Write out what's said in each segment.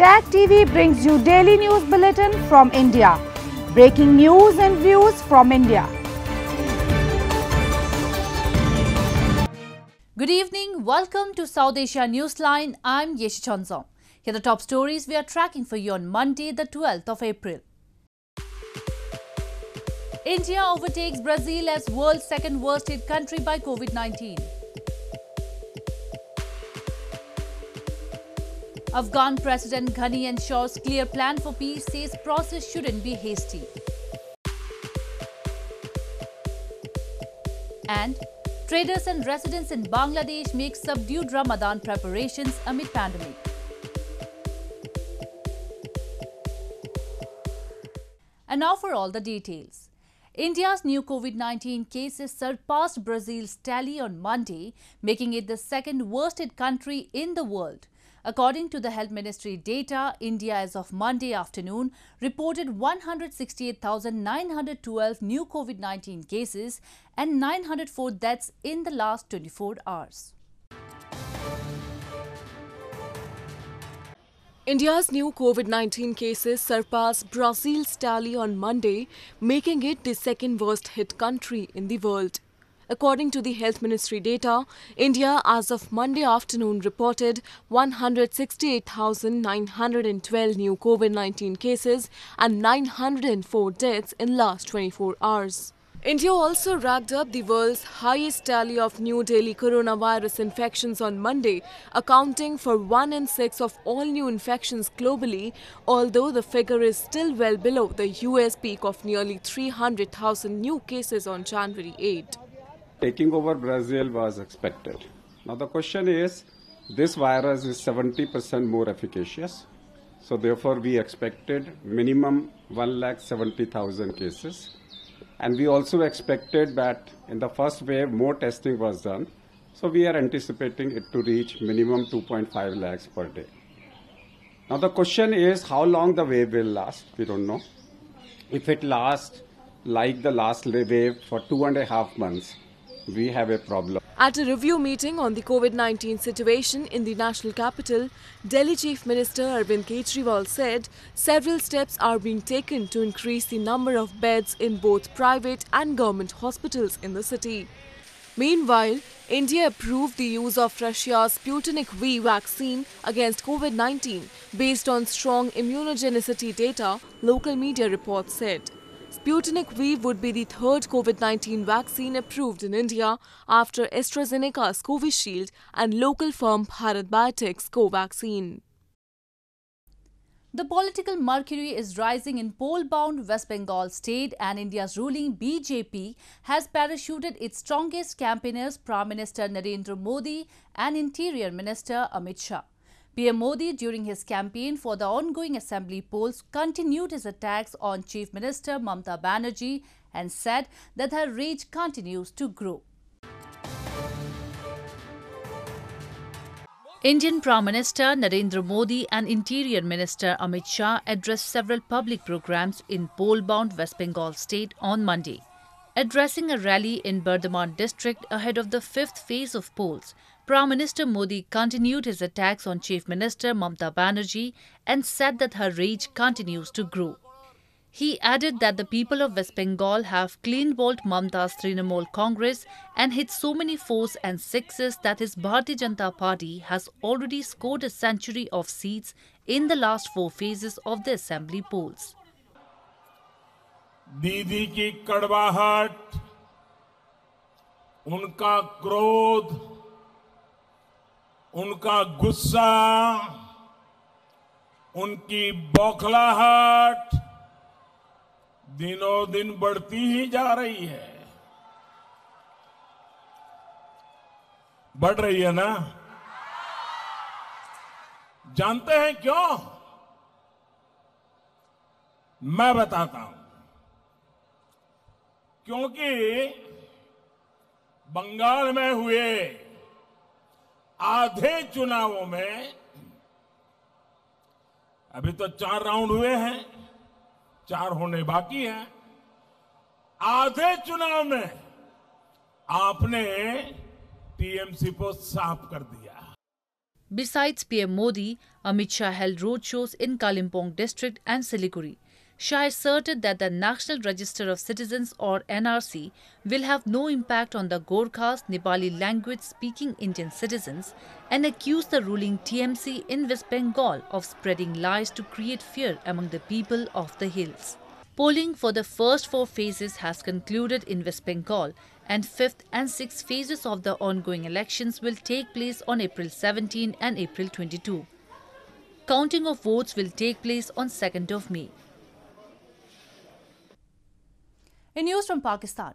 Tag TV brings you daily news bulletin from India. Breaking news and views from India. Good evening. Welcome to South Asia Newsline. I'm Yeshi Chonzong. Here are the top stories we are tracking for you on Monday, the 12th of April. India overtakes Brazil as world's second worst hit country by COVID-19. Afghan President Ghani ensures clear plan for peace, says process shouldn't be hasty. And traders and residents in Bangladesh make subdued Ramadan preparations amid pandemic. And now for all the details. India's new COVID-19 cases surpassed Brazil's tally on Monday, making it the second worst hit country in the world. According to the Health Ministry data, India as of Monday afternoon reported 168,912 new COVID-19 cases and 904 deaths in the last 24 hours. India's new COVID 19 cases surpassed Brazil's tally on Monday, making it the second worst hit country in the world. According to the Health Ministry data, India as of Monday afternoon reported 168,912 new COVID-19 cases and 904 deaths in last 24 hours. India also racked up the world's highest tally of new daily coronavirus infections on Monday, accounting for 1 in 6 of all new infections globally, although the figure is still well below the US peak of nearly 300,000 new cases on January 8 taking over Brazil was expected. Now the question is, this virus is 70% more efficacious. So therefore we expected minimum 1,70,000 cases. And we also expected that in the first wave more testing was done. So we are anticipating it to reach minimum 2.5 lakhs per day. Now the question is how long the wave will last. We don't know. If it lasts like the last wave for two and a half months, we have a problem. At a review meeting on the COVID-19 situation in the national capital, Delhi Chief Minister Arvind Kejriwal said several steps are being taken to increase the number of beds in both private and government hospitals in the city. Meanwhile, India approved the use of Russia's Sputnik V vaccine against COVID-19 based on strong immunogenicity data, local media reports said. Sputnik V would be the third COVID-19 vaccine approved in India after AstraZeneca's Covishield and local firm Bharat Biotech's Covaxin. The political mercury is rising in poll-bound West Bengal state and India's ruling BJP has parachuted its strongest campaigners Prime Minister Narendra Modi and Interior Minister Amit Shah. PM Modi, during his campaign for the ongoing assembly polls, continued his attacks on Chief Minister Mamta Banerjee and said that her rage continues to grow. Indian Prime Minister Narendra Modi and Interior Minister Amit Shah addressed several public programs in pole-bound West Bengal state on Monday. Addressing a rally in Burdhaman district ahead of the fifth phase of polls, Prime Minister Modi continued his attacks on Chief Minister Mamta Banerjee and said that her rage continues to grow. He added that the people of West Bengal have clean-walled Mamta's Trinamool Congress and hit so many fours and sixes that his Bharatiya Janata Party has already scored a century of seats in the last four phases of the assembly polls. दीदी की कड़वाहट उनका क्रोध उनका गुस्सा उनकी बौखलाहट दिनों दिन बढ़ती ही जा रही है बढ़ रही है ना जानते हैं क्यों मैं बताता हूं क्योंकि बंगाल में हुए आधे चुनावों में अभी तो चार राउंड हुए हैं चार होने बाकी हैं आधे चुनाव में आपने टीएमसी को साफ कर दिया Besides PM Modi, Amit Shah held road shows in Kalimpong district and Siliguri. Shah asserted that the National Register of Citizens or NRC will have no impact on the Gorkhas, Nepali language speaking Indian citizens and accused the ruling TMC in West Bengal of spreading lies to create fear among the people of the hills. Polling for the first four phases has concluded in West Bengal and fifth and sixth phases of the ongoing elections will take place on April 17 and April 22. Counting of votes will take place on 2nd of May. In news from Pakistan,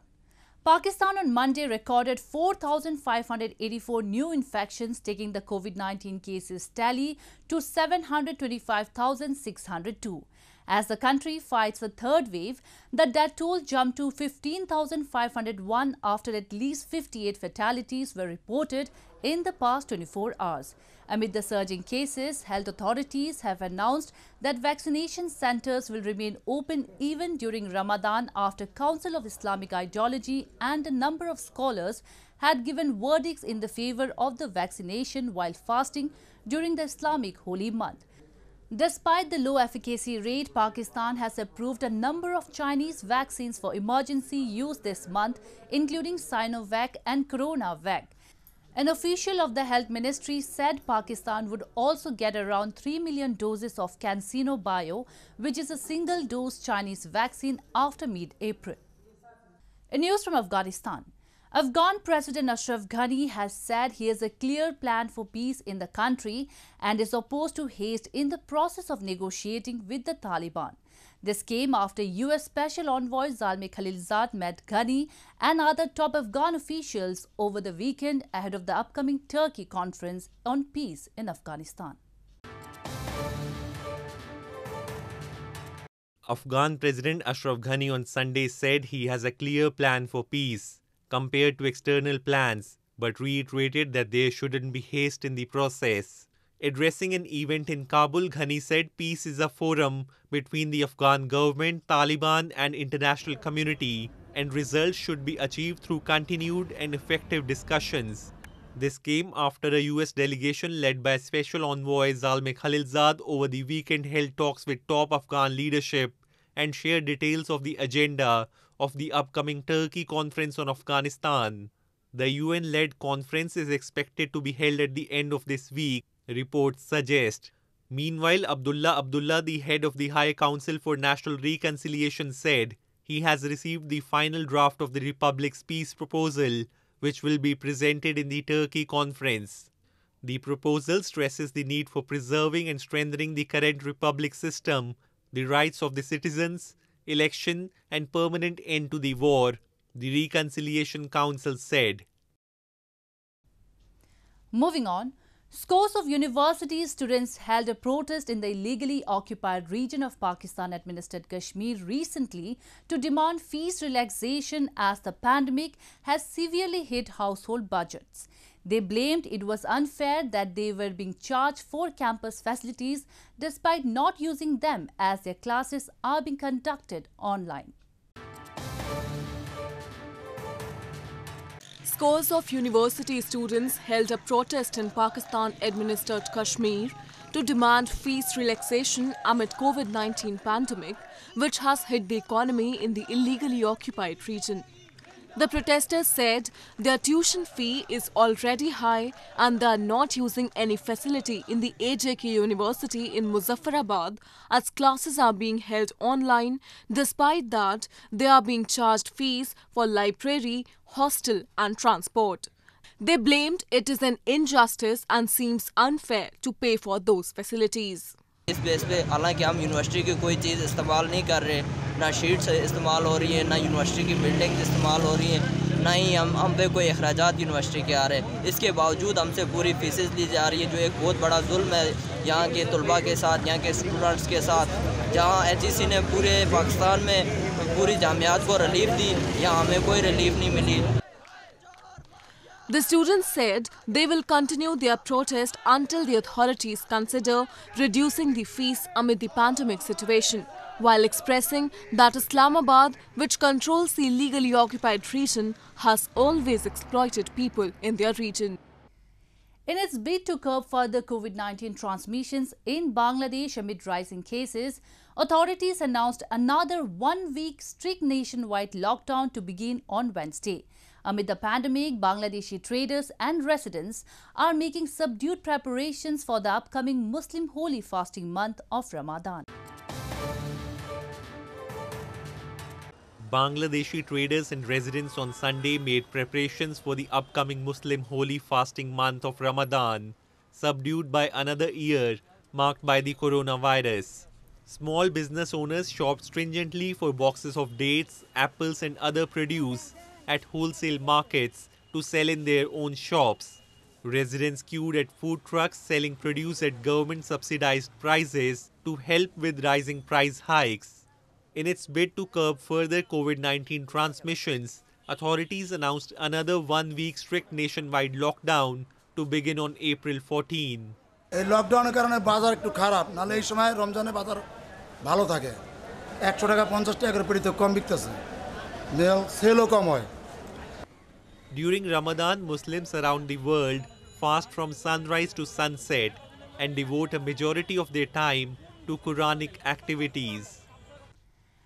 Pakistan on Monday recorded 4,584 new infections, taking the COVID 19 cases tally to 725,602. As the country fights the third wave, the death toll jumped to 15,501 after at least 58 fatalities were reported in the past 24 hours. Amid the surging cases, health authorities have announced that vaccination centers will remain open even during Ramadan after Council of Islamic Ideology and a number of scholars had given verdicts in the favor of the vaccination while fasting during the Islamic holy month. Despite the low efficacy rate, Pakistan has approved a number of Chinese vaccines for emergency use this month, including Sinovac and CoronaVac. An official of the Health Ministry said Pakistan would also get around 3 million doses of CanSino Bio, which is a single-dose Chinese vaccine after mid-April. News from Afghanistan. Afghan President Ashraf Ghani has said he has a clear plan for peace in the country and is opposed to haste in the process of negotiating with the Taliban. This came after US Special Envoy Zalmay Khalilzad met Ghani and other top Afghan officials over the weekend ahead of the upcoming Turkey conference on peace in Afghanistan. Afghan President Ashraf Ghani on Sunday said he has a clear plan for peace compared to external plans, but reiterated that there shouldn't be haste in the process. Addressing an event in Kabul, Ghani said peace is a forum between the Afghan government, Taliban and international community, and results should be achieved through continued and effective discussions. This came after a US delegation led by Special Envoy Zalmay Khalilzad over the weekend held talks with top Afghan leadership and shared details of the agenda of the upcoming Turkey Conference on Afghanistan. The UN led conference is expected to be held at the end of this week, reports suggest. Meanwhile, Abdullah Abdullah, the head of the High Council for National Reconciliation, said he has received the final draft of the Republic's peace proposal, which will be presented in the Turkey conference. The proposal stresses the need for preserving and strengthening the current republic system, the rights of the citizens, election, and permanent end to the war, the Reconciliation Council said. Moving on, scores of university students held a protest in the illegally occupied region of Pakistan-administered Kashmir recently to demand fees relaxation as the pandemic has severely hit household budgets. They blamed it was unfair that they were being charged for campus facilities despite not using them as their classes are being conducted online. Scores of university students held a protest in Pakistan-administered Kashmir to demand fees relaxation amid COVID-19 pandemic, which has hit the economy in the illegally occupied region. The protesters said their tuition fee is already high and they are not using any facility in the AJK University in Muzaffarabad as classes are being held online. Despite that, they are being charged fees for library, hostel and transport. They blamed it is an injustice and seems unfair to pay for those facilities. इस base पे हालांकि हम university की कोई चीज़ इस्तेमाल नहीं कर रहे ना शीट्स इस्तेमाल हो रही है ना यूनिवर्सिटी की बिल्डिंग्स इस्तेमाल हो रही हैं ना ही हम हम पे कोई अखराज यूनिवर्सिटी के आ रहे हैं इसके बावजूद हमसे पूरी फीसेस ली जा रही है जो एक बहुत बड़ा जुल्म है यहाँ के तलबा के साथ यहाँ के स्टूडेंट्स के साथ जहाँ एच ने पूरे पाकिस्तान में पूरी जामियात को रिलीफ दी यहाँ हमें कोई रिलीफ नहीं मिली The students said they will continue their protest until the authorities consider reducing the fees amid the pandemic situation, while expressing that Islamabad, which controls the illegally occupied region, has always exploited people in their region. In its bid to curb further COVID-19 transmissions in Bangladesh amid rising cases, authorities announced another one-week strict nationwide lockdown to begin on Wednesday. Amid the pandemic, Bangladeshi traders and residents are making subdued preparations for the upcoming Muslim holy fasting month of Ramadan. Bangladeshi traders and residents on Sunday made preparations for the upcoming Muslim holy fasting month of Ramadan, subdued by another year marked by the coronavirus. Small business owners shopped stringently for boxes of dates, apples and other produce at wholesale markets to sell in their own shops. Residents queued at food trucks selling produce at government subsidized prices to help with rising price hikes. In its bid to curb further COVID 19 transmissions, authorities announced another one week strict nationwide lockdown to begin on April 14. এই লকডাউনের কারণে বাজার একটু খারাপ নাহলে এই সময় রমজানে বাজার ভালো থাকে একশো টাকা পঞ্চাশ টাকা করে পেড়িতে কম বিকতেছে during Ramadan, Muslims around the world fast from sunrise to sunset and devote a majority of their time to Quranic activities.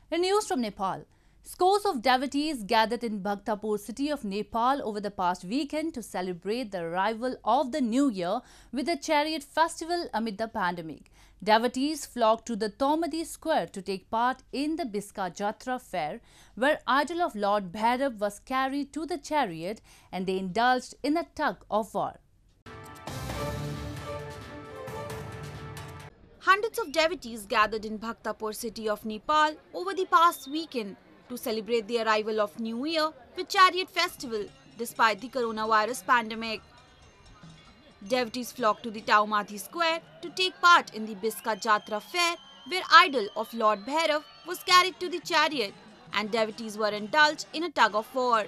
The news from Nepal. Scores of devotees gathered in Bhaktapur city of Nepal over the past weekend to celebrate the arrival of the new year with a chariot festival amid the pandemic. Devotees flocked to the Tomadi square to take part in the Biska Jatra fair where idol of Lord Bhairav was carried to the chariot and they indulged in a tug of war. Hundreds of devotees gathered in Bhaktapur city of Nepal over the past weekend to celebrate the arrival of New Year with chariot festival despite the coronavirus pandemic. Devotees flocked to the Taumadhi square to take part in the Biska Jatra fair where idol of Lord Bhairav was carried to the chariot and devotees were indulged in a tug of war.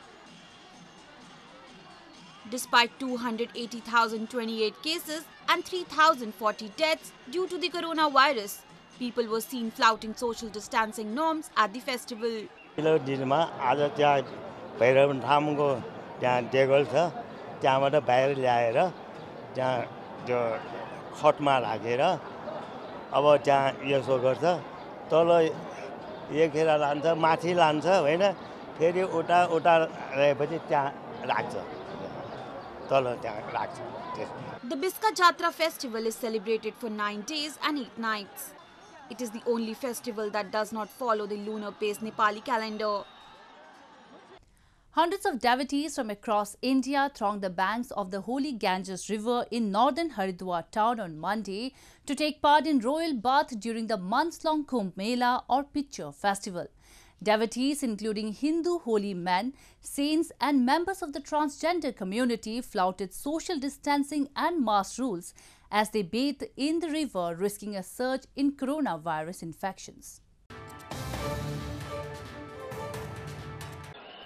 Despite 280,028 cases and 3,040 deaths due to the coronavirus, people were seen flouting social distancing norms at the festival. त्यहाँ जहाँ त्यो खटमा लागेर अब त्यहाँ यसो गर्छ तल एकखेर लान्छ माथि लान्छ होइन फेरि उता उता रहेपछि त्यहाँ राख्छ तल त्यहाँ राख्छ The Biska Jatra festival is celebrated for 9 days and 8 nights. It is the only festival that does not follow the lunar based Nepali calendar. Hundreds of devotees from across India thronged the banks of the holy Ganges River in northern Haridwar town on Monday to take part in royal bath during the months-long Kumbh Mela or Pitcher festival. Devotees including Hindu holy men, saints and members of the transgender community flouted social distancing and mask rules as they bathed in the river risking a surge in coronavirus infections.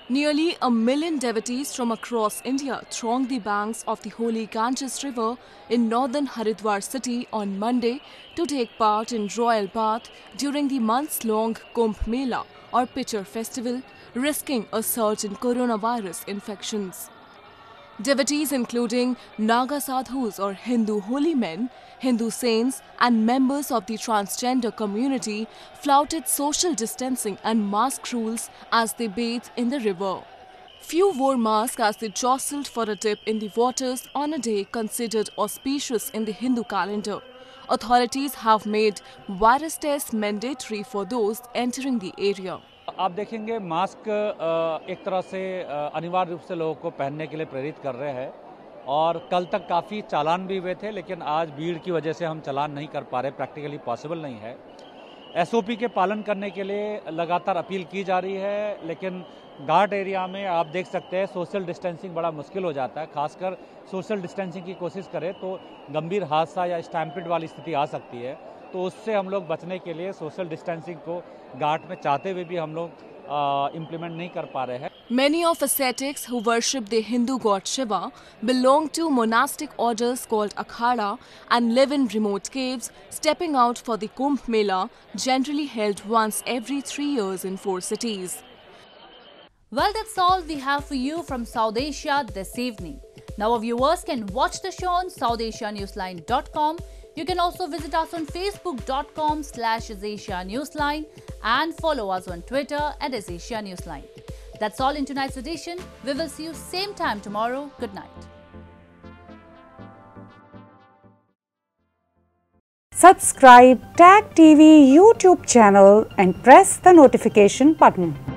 Nearly a million devotees from across India thronged the banks of the holy Ganges River in northern Haridwar city on Monday to take part in royal bath during the months-long Kumbh Mela or Pitcher festival, risking a surge in coronavirus infections. Devotees including Naga sadhus or Hindu holy men, Hindu saints, and members of the transgender community flouted social distancing and mask rules as they bathed in the river. Few wore masks as they jostled for a dip in the waters on a day considered auspicious in the Hindu calendar. Authorities have made virus tests mandatory for those entering the area. आप देखेंगे mask एक तरह से अनिवार्य रूप से लोगों को पहनने के लिए प्रेरित कर रहे हैं और कल तक काफ़ी चालान भी हुए थे लेकिन आज भीड़ की वजह से हम चालान नहीं कर पा रहे प्रैक्टिकली पॉसिबल नहीं है एसओपी के पालन करने के लिए लगातार अपील की जा रही है लेकिन घाट एरिया में आप देख सकते हैं सोशल डिस्टेंसिंग बड़ा मुश्किल हो जाता है खासकर सोशल डिस्टेंसिंग की कोशिश करें तो गंभीर हादसा या स्टैम्पिड वाली स्थिति आ सकती है तो उससे हम लोग बचने के लिए सोशल डिस्टेंसिंग को गार्ड में चाहते हुए भी हम लोग इम्प्लीमेंट नहीं कर पा रहे हैं many of ascetics who worship the Hindu god Shiva belong to monastic orders called akhara and live in remote caves stepping out for the Kumbh Mela generally held once every three years in four cities well that's all we have for you from South Asia this evening. Now, our viewers can watch the show on SouthAsiaNewsline.com You can also visit us on facebook.com slash Newsline and follow us on Twitter at Asia Newsline. That's all in tonight's edition. We will see you same time tomorrow. Good night. Subscribe Tag TV YouTube channel and press the notification button.